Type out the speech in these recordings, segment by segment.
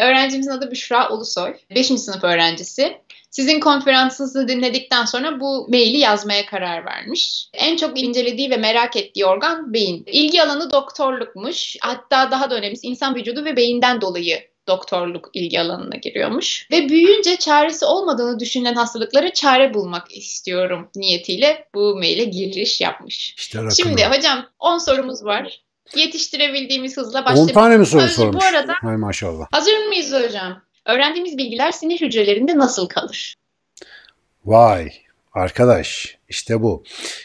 Öğrencimizin adı Büşra Ulusoy. 5. sınıf öğrencisi. Sizin konferansınızı dinledikten sonra bu maili yazmaya karar vermiş. En çok incelediği ve merak ettiği organ beyin. İlgi alanı doktorlukmuş. Hatta daha da önemlisi insan vücudu ve beyinden dolayı doktorluk ilgi alanına giriyormuş. Ve büyüyünce çaresi olmadığını düşünülen hastalıklara çare bulmak istiyorum niyetiyle bu maile giriş yapmış. İşte Şimdi hocam 10 sorumuz var yetiştirebildiğimiz hızla başlayalım. 10 tane mi soru sormuş? Bu arada, Hay maşallah. Hazır mıyız hocam? Öğrendiğimiz bilgiler sinir hücrelerinde nasıl kalır? Vay arkadaş işte bu.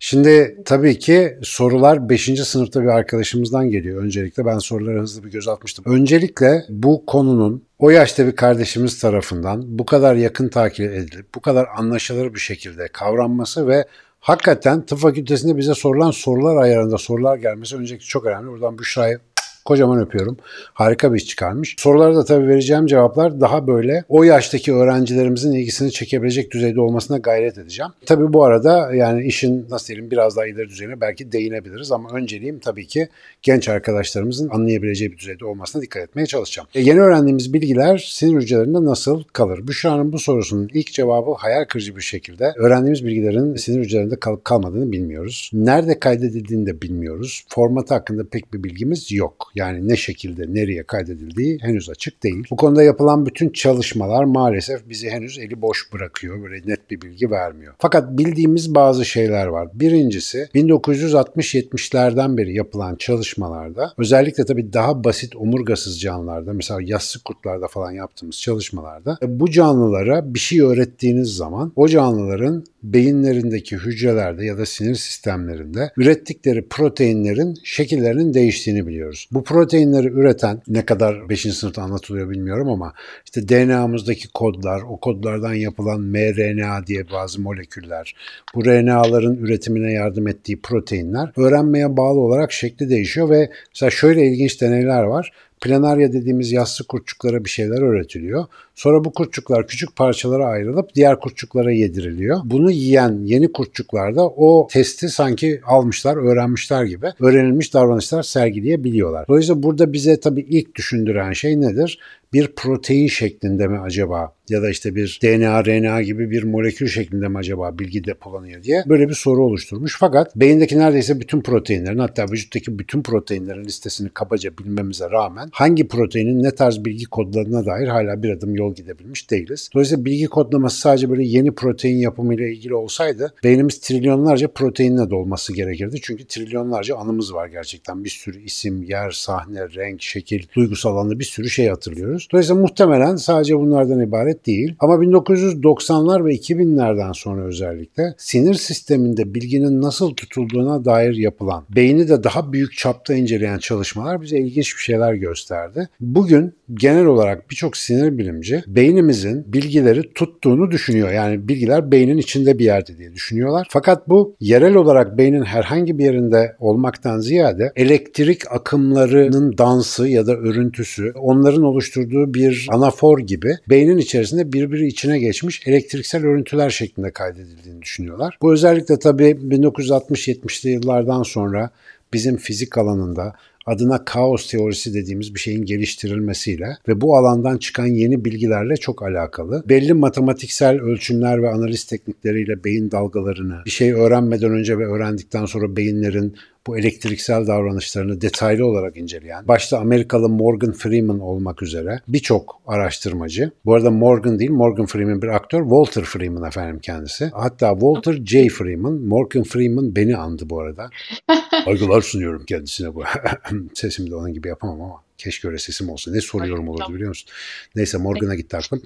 Şimdi tabii ki sorular 5. sınıfta bir arkadaşımızdan geliyor. Öncelikle ben sorulara hızlı bir göz atmıştım. Öncelikle bu konunun o yaşta bir kardeşimiz tarafından bu kadar yakın takip edilip bu kadar anlaşılır bir şekilde kavranması ve hakikaten tıp fakültesinde bize sorulan sorular ayarında sorular gelmesi önceki çok önemli. Buradan Büşra'ya Kocaman öpüyorum. Harika bir iş çıkarmış. Sorulara da tabii vereceğim cevaplar daha böyle o yaştaki öğrencilerimizin ilgisini çekebilecek düzeyde olmasına gayret edeceğim. Tabii bu arada yani işin nasıl diyelim biraz daha ileri düzeyine belki değinebiliriz ama önceliğim tabii ki genç arkadaşlarımızın anlayabileceği bir düzeyde olmasına dikkat etmeye çalışacağım. E, yeni öğrendiğimiz bilgiler sinir hücrelerinde nasıl kalır? Büşra'nın bu sorusunun ilk cevabı hayal kırıcı bir şekilde öğrendiğimiz bilgilerin sinir hücrelerinde kalıp kalmadığını bilmiyoruz. Nerede kaydedildiğini de bilmiyoruz. Formatı hakkında pek bir bilgimiz yok. Yani ne şekilde nereye kaydedildiği henüz açık değil. Bu konuda yapılan bütün çalışmalar maalesef bizi henüz eli boş bırakıyor. Böyle net bir bilgi vermiyor. Fakat bildiğimiz bazı şeyler var. Birincisi 1960-70'lerden beri yapılan çalışmalarda özellikle tabii daha basit omurgasız canlılarda mesela yassı kurtlarda falan yaptığımız çalışmalarda e, bu canlılara bir şey öğrettiğiniz zaman o canlıların beyinlerindeki hücrelerde ya da sinir sistemlerinde ürettikleri proteinlerin şekillerinin değiştiğini biliyoruz. Bu bu proteinleri üreten ne kadar 5. sınıfta anlatılıyor bilmiyorum ama işte DNA'mızdaki kodlar, o kodlardan yapılan mRNA diye bazı moleküller, bu RNA'ların üretimine yardım ettiği proteinler öğrenmeye bağlı olarak şekli değişiyor ve mesela şöyle ilginç deneyler var. Planarya dediğimiz yassı kurtçuklara bir şeyler öğretiliyor. Sonra bu kurtçuklar küçük parçalara ayrılıp diğer kurtçuklara yediriliyor. Bunu yiyen yeni kurtçuklar da o testi sanki almışlar, öğrenmişler gibi öğrenilmiş davranışlar sergileyebiliyorlar. Dolayısıyla burada bize tabii ilk düşündüren şey nedir? bir protein şeklinde mi acaba ya da işte bir DNA, RNA gibi bir molekül şeklinde mi acaba bilgi depolanıyor diye böyle bir soru oluşturmuş. Fakat beyindeki neredeyse bütün proteinlerin hatta vücuttaki bütün proteinlerin listesini kabaca bilmemize rağmen hangi proteinin ne tarz bilgi kodlarına dair hala bir adım yok yol gidebilmiş değiliz. Dolayısıyla bilgi kodlaması sadece böyle yeni protein yapımıyla ilgili olsaydı beynimiz trilyonlarca proteinle dolması gerekirdi. Çünkü trilyonlarca anımız var gerçekten. Bir sürü isim, yer, sahne, renk, şekil, duygusal alanda bir sürü şey hatırlıyoruz. Dolayısıyla muhtemelen sadece bunlardan ibaret değil. Ama 1990'lar ve 2000'lerden sonra özellikle sinir sisteminde bilginin nasıl tutulduğuna dair yapılan, beyni de daha büyük çapta inceleyen çalışmalar bize ilginç bir şeyler gösterdi. Bugün genel olarak birçok sinir bilimci beynimizin bilgileri tuttuğunu düşünüyor. Yani bilgiler beynin içinde bir yerde diye düşünüyorlar. Fakat bu yerel olarak beynin herhangi bir yerinde olmaktan ziyade elektrik akımlarının dansı ya da örüntüsü onların oluşturduğu bir anafor gibi beynin içerisinde birbiri içine geçmiş elektriksel örüntüler şeklinde kaydedildiğini düşünüyorlar. Bu özellikle tabii 1960-70'li yıllardan sonra bizim fizik alanında adına kaos teorisi dediğimiz bir şeyin geliştirilmesiyle ve bu alandan çıkan yeni bilgilerle çok alakalı. Belli matematiksel ölçümler ve analiz teknikleriyle beyin dalgalarını, bir şey öğrenmeden önce ve öğrendikten sonra beyinlerin bu elektriksel davranışlarını detaylı olarak inceleyen, başta Amerikalı Morgan Freeman olmak üzere birçok araştırmacı, bu arada Morgan değil Morgan Freeman bir aktör, Walter Freeman efendim kendisi. Hatta Walter J. Freeman, Morgan Freeman beni andı bu arada. Saygılar sunuyorum kendisine bu. sesimi de onun gibi yapamam ama keşke öyle sesim olsa. Ne soruyorum olurdu biliyor musun? Neyse Morgan'a gitti aklım.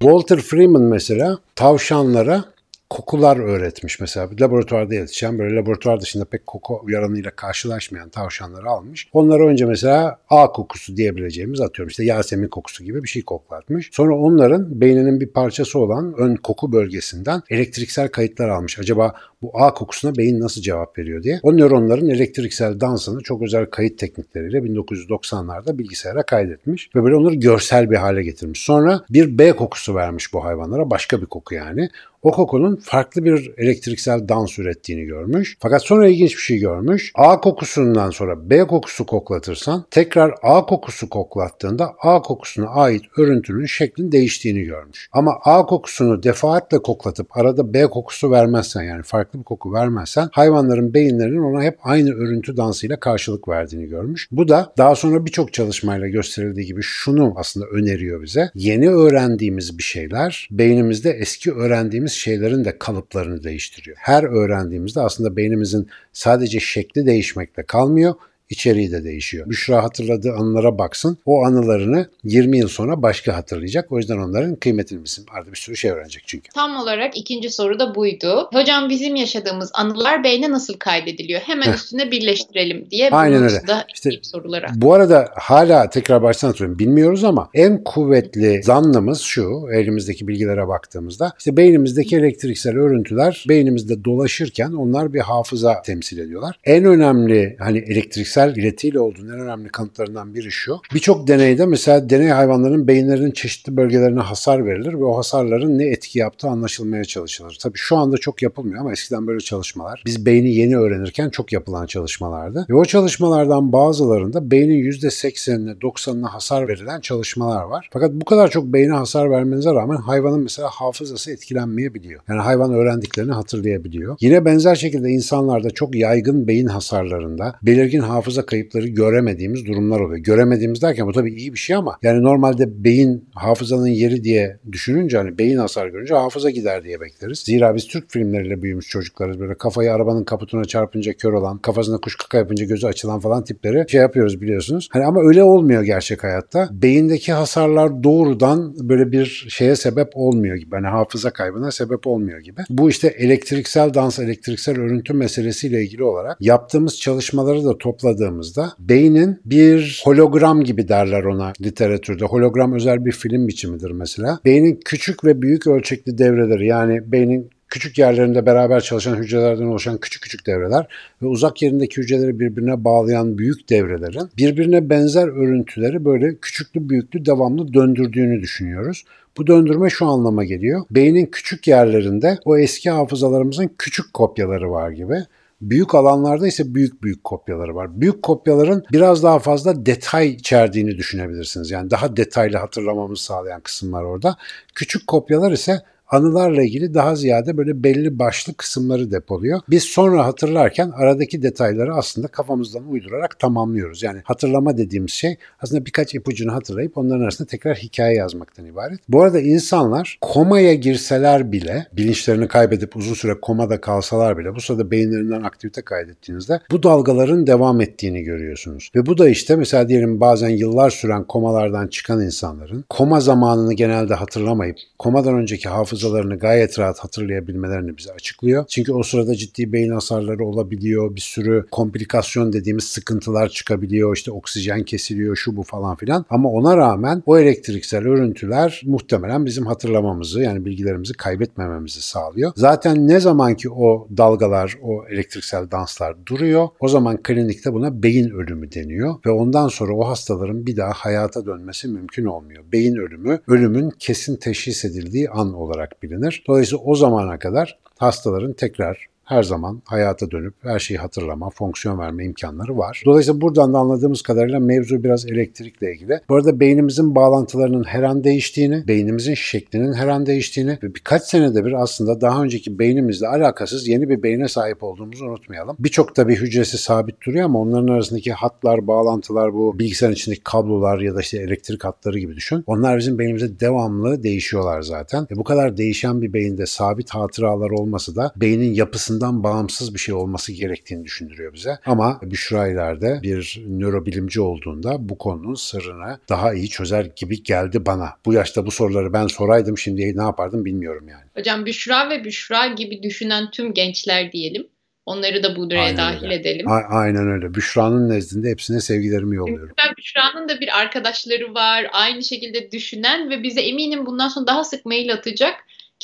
Walter Freeman mesela tavşanlara kokular öğretmiş mesela. Laboratuvarda yetişen böyle laboratuvar dışında pek koku uyaranıyla karşılaşmayan tavşanları almış. Onları önce mesela A kokusu diyebileceğimiz atıyorum işte Yasemin kokusu gibi bir şey koklatmış. Sonra onların beyninin bir parçası olan ön koku bölgesinden elektriksel kayıtlar almış. Acaba bu A kokusuna beyin nasıl cevap veriyor diye. O nöronların elektriksel dansını çok özel kayıt teknikleriyle 1990'larda bilgisayara kaydetmiş ve böyle onları görsel bir hale getirmiş. Sonra bir B kokusu vermiş bu hayvanlara başka bir koku yani. Okoko'nun farklı bir elektriksel dans ürettiğini görmüş. Fakat sonra ilginç bir şey görmüş. A kokusundan sonra B kokusu koklatırsan tekrar A kokusu koklattığında A kokusuna ait örüntünün şeklin değiştiğini görmüş. Ama A kokusunu defaatle koklatıp arada B kokusu vermezsen yani farklı bir koku vermezsen hayvanların beyinlerinin ona hep aynı örüntü dansıyla karşılık verdiğini görmüş. Bu da daha sonra birçok çalışmayla gösterildiği gibi şunu aslında öneriyor bize. Yeni öğrendiğimiz bir şeyler beynimizde eski öğrendiğimiz öğrendiğimiz şeylerin de kalıplarını değiştiriyor. Her öğrendiğimizde aslında beynimizin sadece şekli değişmekle kalmıyor, içeriği de değişiyor. Büşra hatırladığı anılara baksın. O anılarını 20 yıl sonra başka hatırlayacak. O yüzden onların kıymetini bilsin. Arada bir sürü şey öğrenecek çünkü. Tam olarak ikinci soru da buydu. Hocam bizim yaşadığımız anılar beyne nasıl kaydediliyor? Hemen Heh. üstüne birleştirelim diye. Aynen öyle. İşte, sorulara. Bu arada hala tekrar baştan hatırlıyorum. Bilmiyoruz ama en kuvvetli zannımız şu. Elimizdeki bilgilere baktığımızda işte beynimizdeki elektriksel örüntüler beynimizde dolaşırken onlar bir hafıza temsil ediyorlar. En önemli hani elektriksel bilimsel iletiyle olduğunun en önemli kanıtlarından biri şu. Birçok deneyde mesela deney hayvanların beyinlerinin çeşitli bölgelerine hasar verilir ve o hasarların ne etki yaptığı anlaşılmaya çalışılır. Tabii şu anda çok yapılmıyor ama eskiden böyle çalışmalar. Biz beyni yeni öğrenirken çok yapılan çalışmalardı. Ve o çalışmalardan bazılarında beynin %80'ine 90'ına hasar verilen çalışmalar var. Fakat bu kadar çok beyni hasar vermenize rağmen hayvanın mesela hafızası etkilenmeyebiliyor. Yani hayvan öğrendiklerini hatırlayabiliyor. Yine benzer şekilde insanlarda çok yaygın beyin hasarlarında belirgin hafıza hafıza kayıpları göremediğimiz durumlar oluyor. Göremediğimiz derken bu tabii iyi bir şey ama yani normalde beyin hafızanın yeri diye düşününce hani beyin hasar görünce hafıza gider diye bekleriz. Zira biz Türk filmleriyle büyümüş çocuklarız. Böyle kafayı arabanın kaputuna çarpınca kör olan, kafasına kuş kaka yapınca gözü açılan falan tipleri şey yapıyoruz biliyorsunuz. Hani ama öyle olmuyor gerçek hayatta. Beyindeki hasarlar doğrudan böyle bir şeye sebep olmuyor gibi. Hani hafıza kaybına sebep olmuyor gibi. Bu işte elektriksel dans, elektriksel örüntü meselesiyle ilgili olarak yaptığımız çalışmaları da topla hesapladığımızda beynin bir hologram gibi derler ona literatürde. Hologram özel bir film biçimidir mesela. Beynin küçük ve büyük ölçekli devreleri yani beynin küçük yerlerinde beraber çalışan hücrelerden oluşan küçük küçük devreler ve uzak yerindeki hücreleri birbirine bağlayan büyük devrelerin birbirine benzer örüntüleri böyle küçüklü büyüklü devamlı döndürdüğünü düşünüyoruz. Bu döndürme şu anlama geliyor. Beynin küçük yerlerinde o eski hafızalarımızın küçük kopyaları var gibi. Büyük alanlarda ise büyük büyük kopyaları var. Büyük kopyaların biraz daha fazla detay içerdiğini düşünebilirsiniz. Yani daha detaylı hatırlamamızı sağlayan kısımlar orada. Küçük kopyalar ise anılarla ilgili daha ziyade böyle belli başlı kısımları depoluyor. Biz sonra hatırlarken aradaki detayları aslında kafamızdan uydurarak tamamlıyoruz. Yani hatırlama dediğimiz şey aslında birkaç ipucunu hatırlayıp onların arasında tekrar hikaye yazmaktan ibaret. Bu arada insanlar komaya girseler bile bilinçlerini kaybedip uzun süre komada kalsalar bile bu sırada beyinlerinden aktivite kaydettiğinizde bu dalgaların devam ettiğini görüyorsunuz. Ve bu da işte mesela diyelim bazen yıllar süren komalardan çıkan insanların koma zamanını genelde hatırlamayıp komadan önceki hafız arızalarını gayet rahat hatırlayabilmelerini bize açıklıyor. Çünkü o sırada ciddi beyin hasarları olabiliyor. Bir sürü komplikasyon dediğimiz sıkıntılar çıkabiliyor. İşte oksijen kesiliyor şu bu falan filan. Ama ona rağmen o elektriksel örüntüler muhtemelen bizim hatırlamamızı yani bilgilerimizi kaybetmememizi sağlıyor. Zaten ne zaman ki o dalgalar, o elektriksel danslar duruyor o zaman klinikte buna beyin ölümü deniyor ve ondan sonra o hastaların bir daha hayata dönmesi mümkün olmuyor. Beyin ölümü ölümün kesin teşhis edildiği an olarak olarak bilinir. Dolayısıyla o zamana kadar hastaların tekrar her zaman hayata dönüp her şeyi hatırlama, fonksiyon verme imkanları var. Dolayısıyla buradan da anladığımız kadarıyla mevzu biraz elektrikle ilgili. Bu arada beynimizin bağlantılarının her an değiştiğini, beynimizin şeklinin her an değiştiğini ve birkaç senede bir aslında daha önceki beynimizle alakasız yeni bir beyne sahip olduğumuzu unutmayalım. Birçok tabii hücresi sabit duruyor ama onların arasındaki hatlar, bağlantılar, bu bilgisayarın içindeki kablolar ya da işte elektrik hatları gibi düşün. Onlar bizim beynimize devamlı değişiyorlar zaten. E bu kadar değişen bir beyinde sabit hatıralar olması da beynin yapısını doğasından bağımsız bir şey olması gerektiğini düşündürüyor bize. Ama Büşra ileride bir nörobilimci olduğunda bu konunun sırrını daha iyi çözer gibi geldi bana. Bu yaşta bu soruları ben soraydım şimdi ne yapardım bilmiyorum yani. Hocam Büşra ve Büşra gibi düşünen tüm gençler diyelim. Onları da bu duraya dahil öyle. edelim. A- aynen öyle. Büşra'nın nezdinde hepsine sevgilerimi yolluyorum. Ben Büşra'nın da bir arkadaşları var. Aynı şekilde düşünen ve bize eminim bundan sonra daha sık mail atacak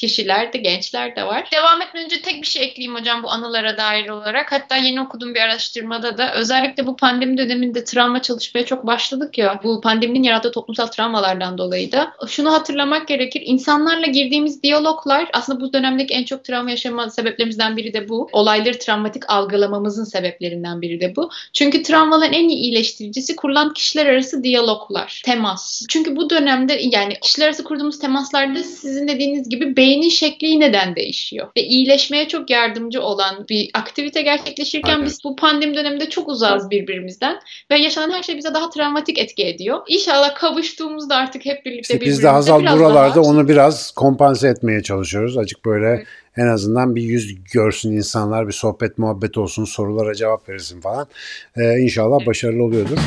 kişiler de gençler de var. Devam etmeden önce tek bir şey ekleyeyim hocam bu anılara dair olarak. Hatta yeni okuduğum bir araştırmada da özellikle bu pandemi döneminde travma çalışmaya çok başladık ya. Bu pandeminin yarattığı toplumsal travmalardan dolayı da. Şunu hatırlamak gerekir. İnsanlarla girdiğimiz diyaloglar aslında bu dönemdeki en çok travma yaşama sebeplerimizden biri de bu. Olayları travmatik algılamamızın sebeplerinden biri de bu. Çünkü travmaların en iyi iyileştiricisi kurulan kişiler arası diyaloglar, temas. Çünkü bu dönemde yani kişiler arası kurduğumuz temaslarda sizin dediğiniz gibi beyin beynin şekli neden değişiyor. Ve iyileşmeye çok yardımcı olan bir aktivite gerçekleşirken Aynen. biz bu pandemi döneminde çok uzağız birbirimizden ve yaşanan her şey bize daha travmatik etki ediyor. İnşallah kavuştuğumuzda artık hep birlikte işte birbirimizle biz de azal buralarda onu biraz kompanse etmeye çalışıyoruz. Açık böyle evet. en azından bir yüz görsün insanlar, bir sohbet muhabbet olsun, sorulara cevap verirsin falan. Ee, inşallah evet. başarılı oluyordur.